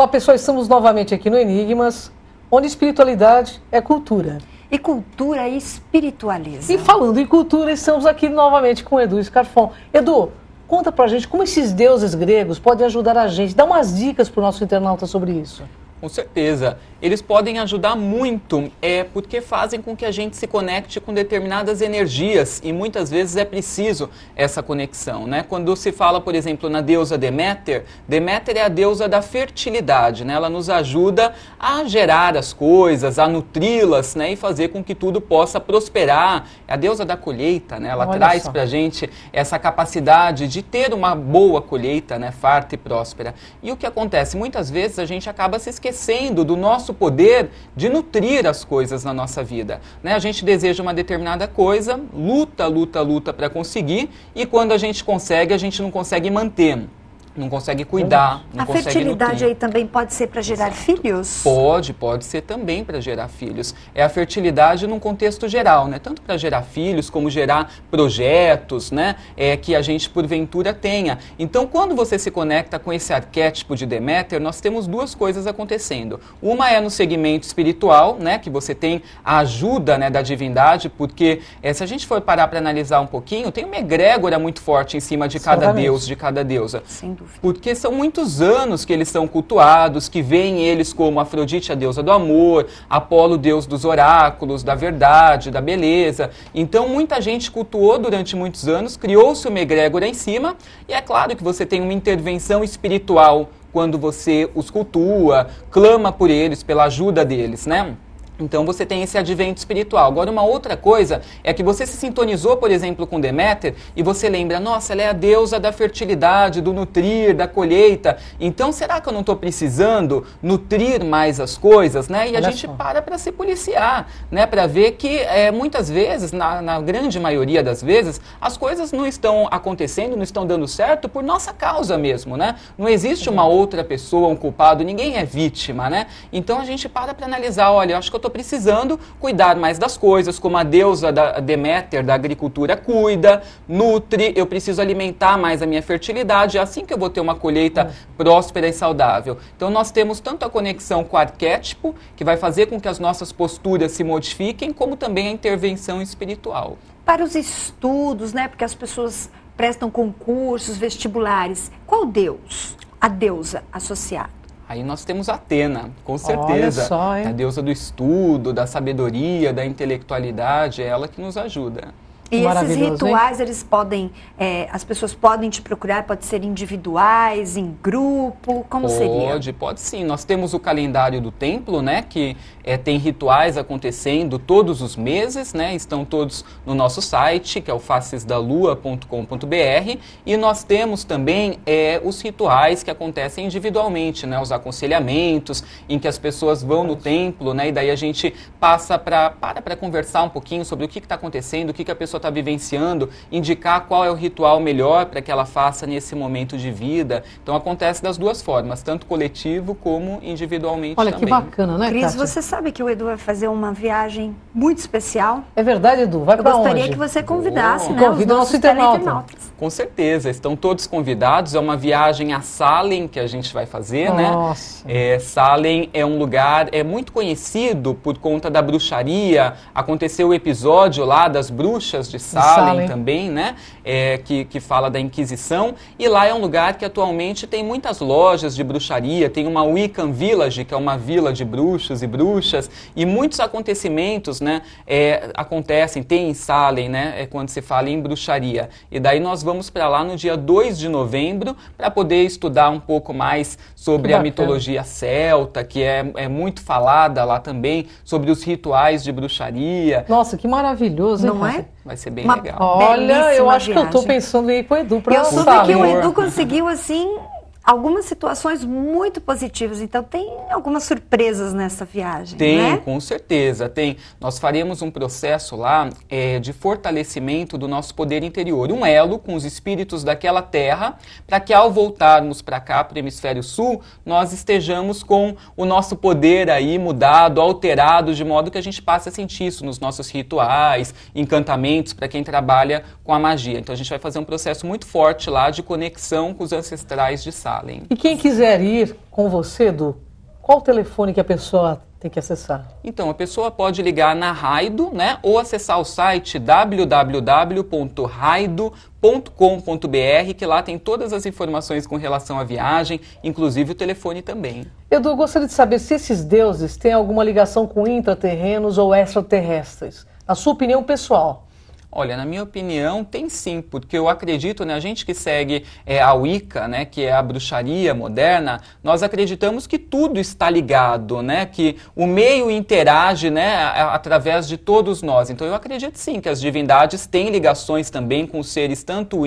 Olá, pessoal, estamos novamente aqui no Enigmas, onde espiritualidade é cultura. E cultura espiritualiza. E falando em cultura, estamos aqui novamente com Edu Scarfon. Edu, conta pra gente como esses deuses gregos podem ajudar a gente, dá umas dicas para o nosso internauta sobre isso. Com certeza. Eles podem ajudar muito, é porque fazem com que a gente se conecte com determinadas energias e muitas vezes é preciso essa conexão, né? Quando se fala, por exemplo, na deusa Deméter, Deméter é a deusa da fertilidade, né? Ela nos ajuda a gerar as coisas, a nutri-las, né, e fazer com que tudo possa prosperar. É a deusa da colheita, né? Ela Olha traz para pra gente essa capacidade de ter uma boa colheita, né, farta e próspera. E o que acontece muitas vezes a gente acaba se esquecendo esquecendo do nosso poder de nutrir as coisas na nossa vida. Né? A gente deseja uma determinada coisa, luta, luta, luta para conseguir, e quando a gente consegue, a gente não consegue manter não consegue cuidar. Uhum. Não a consegue fertilidade nutrir. aí também pode ser para gerar Exato. filhos? Pode, pode ser também para gerar filhos. É a fertilidade num contexto geral, né? Tanto para gerar filhos como gerar projetos, né? É, que a gente porventura tenha. Então, quando você se conecta com esse arquétipo de Deméter, nós temos duas coisas acontecendo. Uma é no segmento espiritual, né? Que você tem a ajuda né, da divindade, porque é, se a gente for parar para analisar um pouquinho, tem uma egrégora muito forte em cima de cada Exatamente. deus, de cada deusa. Sim dúvida. Porque são muitos anos que eles são cultuados, que veem eles como Afrodite, a deusa do amor, Apolo, deus dos oráculos, da verdade, da beleza. Então muita gente cultuou durante muitos anos, criou-se uma egrégora em cima, e é claro que você tem uma intervenção espiritual quando você os cultua, clama por eles, pela ajuda deles, né? Então você tem esse advento espiritual. Agora, uma outra coisa é que você se sintonizou, por exemplo, com Deméter e você lembra, nossa, ela é a deusa da fertilidade, do nutrir, da colheita. Então, será que eu não estou precisando nutrir mais as coisas? Né? E a gente só. para para se policiar, né? para ver que é, muitas vezes, na, na grande maioria das vezes, as coisas não estão acontecendo, não estão dando certo por nossa causa mesmo. Né? Não existe uma outra pessoa, um culpado, ninguém é vítima. Né? Então a gente para para analisar, olha, eu acho que eu estou estou precisando cuidar mais das coisas, como a deusa da Deméter da agricultura cuida, nutre, eu preciso alimentar mais a minha fertilidade, é assim que eu vou ter uma colheita uhum. próspera e saudável. Então nós temos tanto a conexão com o arquétipo, que vai fazer com que as nossas posturas se modifiquem, como também a intervenção espiritual. Para os estudos, né? Porque as pessoas prestam concursos, vestibulares. Qual Deus? A deusa associada? Aí nós temos Atena, com certeza. Olha só, hein? A deusa do estudo, da sabedoria, da intelectualidade, é ela que nos ajuda. E esses rituais, hein? eles podem, é, as pessoas podem te procurar, pode ser individuais, em grupo, como pode, seria? Pode, pode sim. Nós temos o calendário do templo, né, que é, tem rituais acontecendo todos os meses, né, estão todos no nosso site, que é o facesdalua.com.br, e nós temos também é, os rituais que acontecem individualmente, né, os aconselhamentos, em que as pessoas vão no templo, né, e daí a gente passa pra, para para conversar um pouquinho sobre o que está acontecendo, o que, que a pessoa está vivenciando, indicar qual é o ritual melhor para que ela faça nesse momento de vida. Então acontece das duas formas, tanto coletivo como individualmente Olha também. que bacana, né, Cris, Kátia? você sabe que o Edu vai fazer uma viagem muito especial. É verdade, Edu? Vai para onde? Eu gostaria que você convidasse, oh. né, Convida os nossos, nossos internautas. Com certeza, estão todos convidados. É uma viagem a Salem que a gente vai fazer, né? Nossa. né? É, Salem é um lugar é muito conhecido por conta da bruxaria. Aconteceu o episódio lá das bruxas de Salem, Salem. também, né? É, que, que fala da Inquisição. E lá é um lugar que atualmente tem muitas lojas de bruxaria. Tem uma Wiccan Village, que é uma vila de bruxos e bruxas. E muitos acontecimentos, né? É, acontecem, tem em Salem, né? É quando se fala em bruxaria. E daí nós vamos vamos para lá no dia 2 de novembro para poder estudar um pouco mais sobre a mitologia celta, que é, é muito falada lá também, sobre os rituais de bruxaria. Nossa, que maravilhoso, hein? Não é? Vai ser bem Uma legal. Olha, eu acho viagem. que eu estou pensando em ir com o Edu para Eu soube que o Edu conseguiu, assim, algumas situações muito positivas. Então, tem algumas surpresas nessa viagem. Tem, né? com certeza, tem. Nós faremos um processo lá é, de fortalecimento do nosso poder interior, um elo com os espíritos daquela terra, para que ao voltarmos para cá, para o hemisfério sul, nós estejamos com o nosso poder aí mudado, alterado, de modo que a gente passe a sentir isso nos nossos rituais, encantamentos, para quem trabalha com a magia. Então, a gente vai fazer um processo muito forte lá de conexão com os ancestrais de Sá. Allen. E quem quiser ir com você, Edu, qual o telefone que a pessoa tem que acessar? Então, a pessoa pode ligar na Raido, né? Ou acessar o site www.raido.com.br, que lá tem todas as informações com relação à viagem, inclusive o telefone também. Edu, gostaria de saber se esses deuses têm alguma ligação com intraterrenos ou extraterrestres. Na sua opinião pessoal? Olha, na minha opinião, tem sim, porque eu acredito, né, a gente que segue é, a Wicca, né, que é a bruxaria moderna, nós acreditamos que tudo está ligado, né, que o meio interage, né, através de todos nós. Então eu acredito sim que as divindades têm ligações também com os seres tanto